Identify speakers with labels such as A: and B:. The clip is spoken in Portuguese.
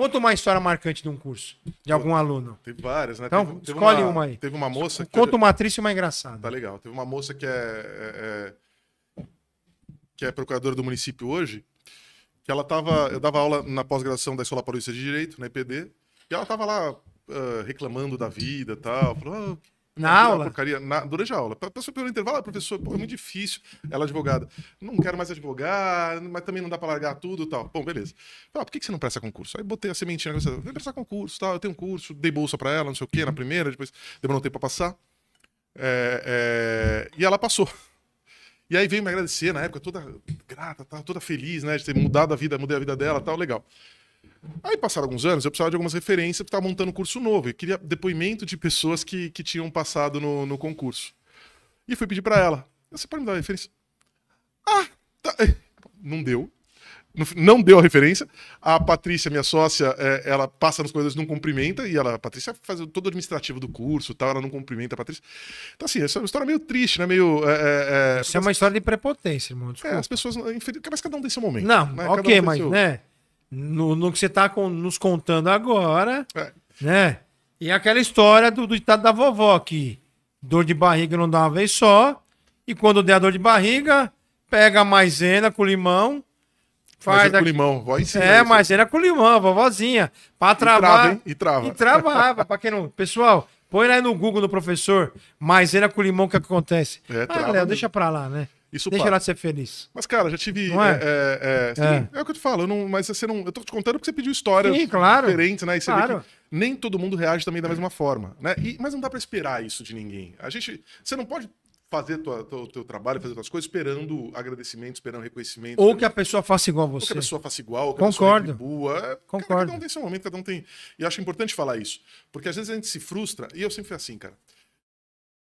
A: Conta uma história marcante de um curso, de algum aluno.
B: Tem várias, né? Então, teve, teve escolhe uma, uma, aí.
A: Teve uma moça. Conta que... É- uma triste e uma engraçada.
B: Tá legal. Teve uma moça que é, é, é, que é procuradora do município hoje, que ela tava. Eu dava aula na pós-graduação da Escola Paulista de Direito, na EPD, e ela tava lá uh, reclamando da vida e tal. Falou, oh, na é, aula? Porcaria, na, durante a aula. A pessoa pelo intervalo, ah, professor, pô, é muito difícil. Ela é advogada. Não quero mais advogar, mas também não dá pra largar tudo e tal. Bom, beleza. Ah, por que, que você não presta concurso? Aí botei a sementinha na cabeça, vem prestar concurso tal. Eu tenho um curso, dei bolsa pra ela, não sei o quê, na uhum. primeira, depois demorou um tempo pra passar. É, é... E ela passou. E aí veio me agradecer na época, toda grata, tá, toda feliz, né? De ter mudado a vida, mudei a vida dela tal, legal. Aí passaram alguns anos, eu precisava de algumas referências, estava montando um curso novo. Eu queria depoimento de pessoas que, que tinham passado no, no concurso. E fui pedir para ela. Você pode me dar a referência? Ah, tá. Eh, não deu. Não deu a referência. A Patrícia, minha sócia, é, ela passa nas coisas, não cumprimenta. E ela, a Patrícia faz todo o administrativo do curso tal, ela não cumprimenta a Patrícia. Então, assim, essa é uma história meio triste, né? Meio. É, é, Isso é uma história de prepotência,
A: irmão. Desculpa. É, as pessoas. Mas cada um tem seu momento. Não, né? ok, um mas, seu... né? no, no que você está nos contando agora, é. né? E aquela história do, do ditado da vovó, que dor de barriga não dá uma vez só, e quando der dor de barriga, pega a maisena com limão, faz... Maisena com
B: limão, vó ensina É, isso.
A: maisena com limão, vovozinha, para travar... E trava, hein? E
B: trava. E travava,
A: para quem não... Pessoal, Põe lá no Google do professor, maisena com limão, o é que, acontece? É, ah, Léo, né? deixa pra lá, né? Isso Deixa para ela ser feliz.
B: Mas, cara, já tive. É? É, é é, é, é? o que eu te falo, eu não, mas você não. Eu tô te contando porque você pediu histórias Sim, claro, diferentes, né? E você claro. vê que nem todo mundo reage também da mesma forma. Né? E, mas não dá para esperar isso de ninguém. A gente. Você não pode fazer o teu trabalho, fazer tuas coisas, esperando agradecimento, esperando reconhecimento. Ou né? que
A: a pessoa faça igual a você. Ou que a pessoa
B: faça igual, que Concordo. a pessoa retribua. Concordo. Cara, é, cada um tem seu momento, cada um tem... E eu acho importante falar isso. Porque às vezes a gente se frustra, e eu sempre fui assim, cara.